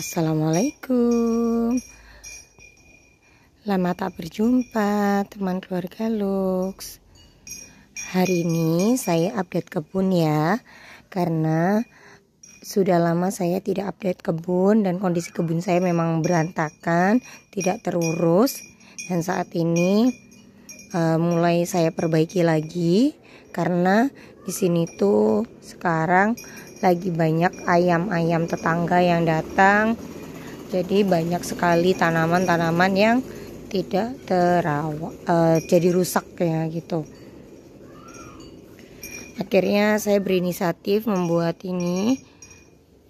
Assalamualaikum Lama tak berjumpa teman keluarga Lux Hari ini saya update kebun ya Karena sudah lama saya tidak update kebun Dan kondisi kebun saya memang berantakan Tidak terurus Dan saat ini uh, mulai saya perbaiki lagi Karena di sini tuh sekarang lagi banyak ayam-ayam tetangga yang datang. Jadi banyak sekali tanaman-tanaman yang tidak terawat uh, eh, jadi rusak ya gitu. Akhirnya saya berinisiatif membuat ini.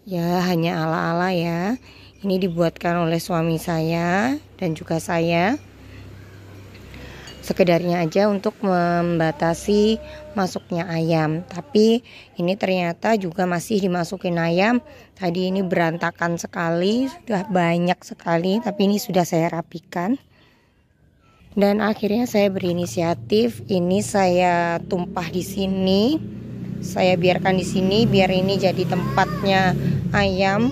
Ya, hanya ala-ala ya. Ini dibuatkan oleh suami saya dan juga saya sekedarnya aja untuk membatasi masuknya ayam. Tapi ini ternyata juga masih dimasukin ayam. Tadi ini berantakan sekali, sudah banyak sekali, tapi ini sudah saya rapikan. Dan akhirnya saya berinisiatif, ini saya tumpah di sini. Saya biarkan di sini biar ini jadi tempatnya ayam.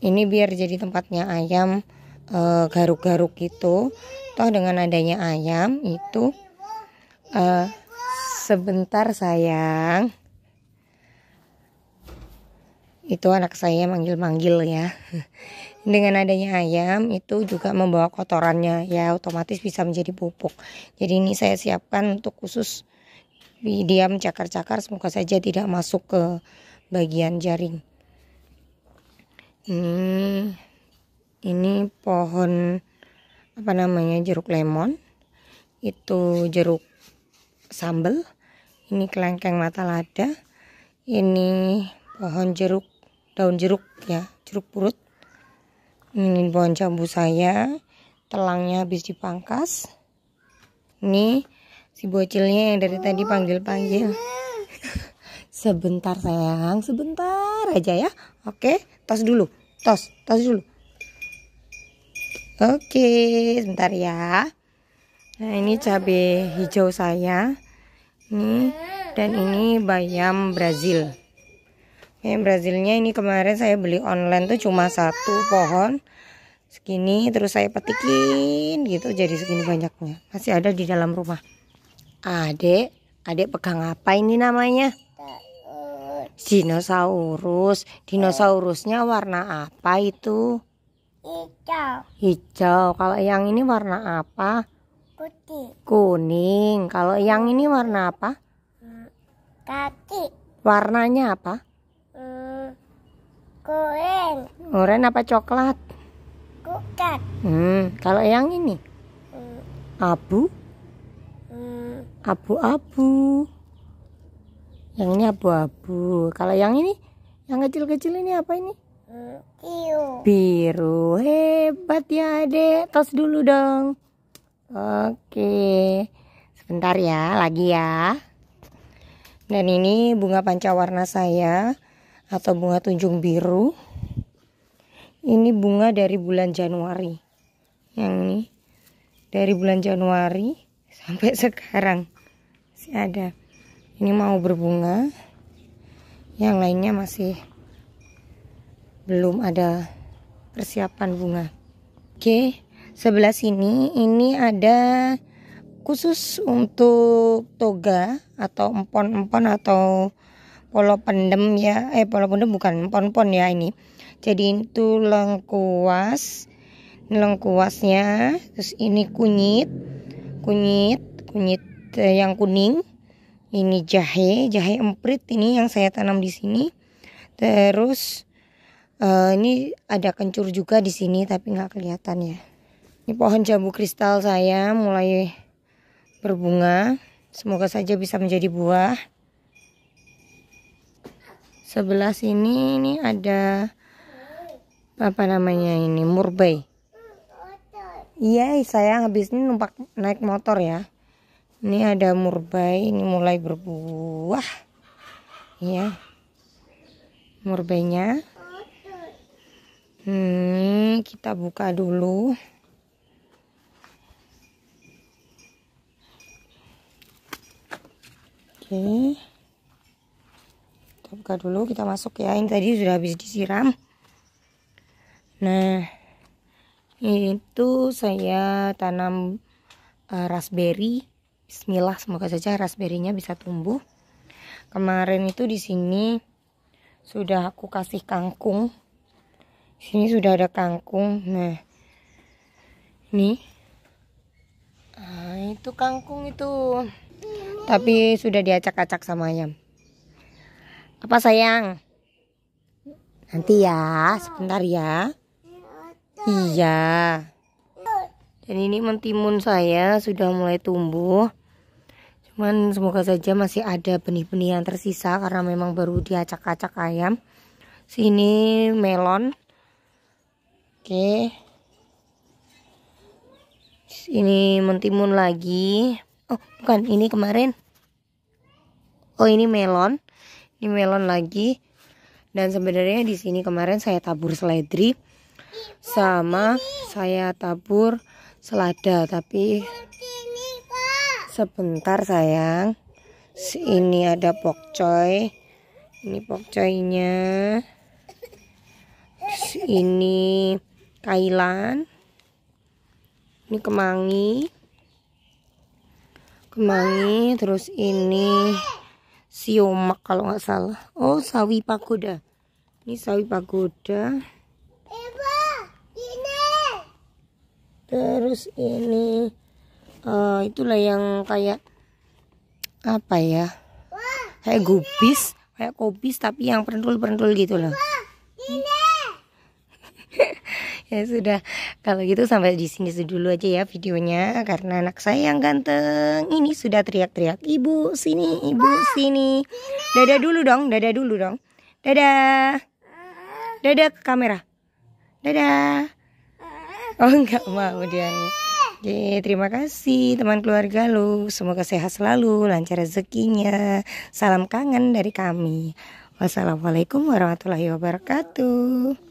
Ini biar jadi tempatnya ayam Eh, garuk-garuk uh, itu toh dengan adanya ayam itu uh, sebentar sayang itu anak saya manggil-manggil ya dengan adanya ayam itu juga membawa kotorannya ya otomatis bisa menjadi pupuk jadi ini saya siapkan untuk khusus dia mencakar-cakar semoga saja tidak masuk ke bagian jaring. Hmm, ini pohon apa namanya jeruk lemon itu jeruk sambal ini kelengkeng mata lada ini pohon jeruk daun jeruk ya jeruk purut ini pohon jambu saya telangnya habis dipangkas ini si bocilnya yang dari tadi panggil-panggil sebentar sayang sebentar aja ya oke tos dulu tos tos dulu Oke, sebentar ya. Nah, ini cabai hijau saya. Ini dan ini bayam Brazil. Bayam Brazilnya ini kemarin saya beli online tuh cuma satu pohon segini terus saya petikin gitu jadi segini banyaknya. Masih ada di dalam rumah. Adek, adek pegang apa ini namanya? Dinosaurus. Dinosaurusnya warna apa itu? Hijau. Hijau. Kalau yang ini warna apa? Putih. Kuning. Kalau yang ini warna apa? Kaki. Warnanya apa? Hmm, kuning apa coklat? Bukan. Hmm, kalau yang ini? Hmm. Abu? Hmm. Abu-abu. Hmm. Yang ini abu-abu. Kalau yang ini? Yang kecil-kecil ini apa ini? Biru. Hebat ya, Adek. Tos dulu dong. Oke. Sebentar ya, lagi ya. Dan ini bunga panca warna saya atau bunga tunjung biru. Ini bunga dari bulan Januari. Yang ini dari bulan Januari sampai sekarang masih ada. Ini mau berbunga. Yang lainnya masih belum ada persiapan bunga. Oke, sebelah sini ini ada khusus untuk toga atau empon-empon atau polo pendem ya. Eh, polo pendem bukan empon-empon ya ini. Jadi itu lengkuas. Ini lengkuasnya, terus ini kunyit. Kunyit, kunyit eh, yang kuning. Ini jahe, jahe emprit ini yang saya tanam di sini. Terus Uh, ini ada kencur juga di sini tapi nggak kelihatan ya. Ini pohon jambu kristal saya mulai berbunga. Semoga saja bisa menjadi buah. Sebelah sini ini ada apa namanya ini murbei. Iya, saya habis ini numpak naik motor ya. Ini ada murbei, ini mulai berbuah. Ya. Murbeinya Hmm, kita buka dulu. Oke. Kita buka dulu, kita masuk ya. Ini tadi sudah habis disiram. Nah, itu saya tanam uh, raspberry. Bismillah, semoga saja raspberry-nya bisa tumbuh. Kemarin itu di sini sudah aku kasih kangkung sini sudah ada kangkung nah ini nah, itu kangkung itu tapi sudah diacak-acak sama ayam apa sayang nanti ya sebentar ya iya dan ini mentimun saya sudah mulai tumbuh cuman semoga saja masih ada benih-benih yang tersisa karena memang baru diacak-acak ayam sini melon Oke. Ini mentimun lagi. Oh, bukan, ini kemarin. Oh, ini melon. Ini melon lagi. Dan sebenarnya di sini kemarin saya tabur seledri sama saya tabur selada, tapi sebentar sayang. Ini ada pokcoy. Ini pokcoynya. Ini kailan ini kemangi kemangi terus ini siomak kalau nggak salah oh sawi pagoda ini sawi pagoda terus ini uh, itulah yang kayak apa ya kayak gubis kayak kubis tapi yang perentul-perentul gitu loh ya sudah kalau gitu sampai di sini dulu aja ya videonya karena anak saya yang ganteng ini sudah teriak-teriak ibu sini ibu sini dada dulu dong dada dulu dong dada ah. dada ke kamera dada ah. oh nggak mau dia iya. Oke, terima kasih teman keluarga lu. Semoga sehat selalu, lancar rezekinya. Salam kangen dari kami. Wassalamualaikum warahmatullahi wabarakatuh.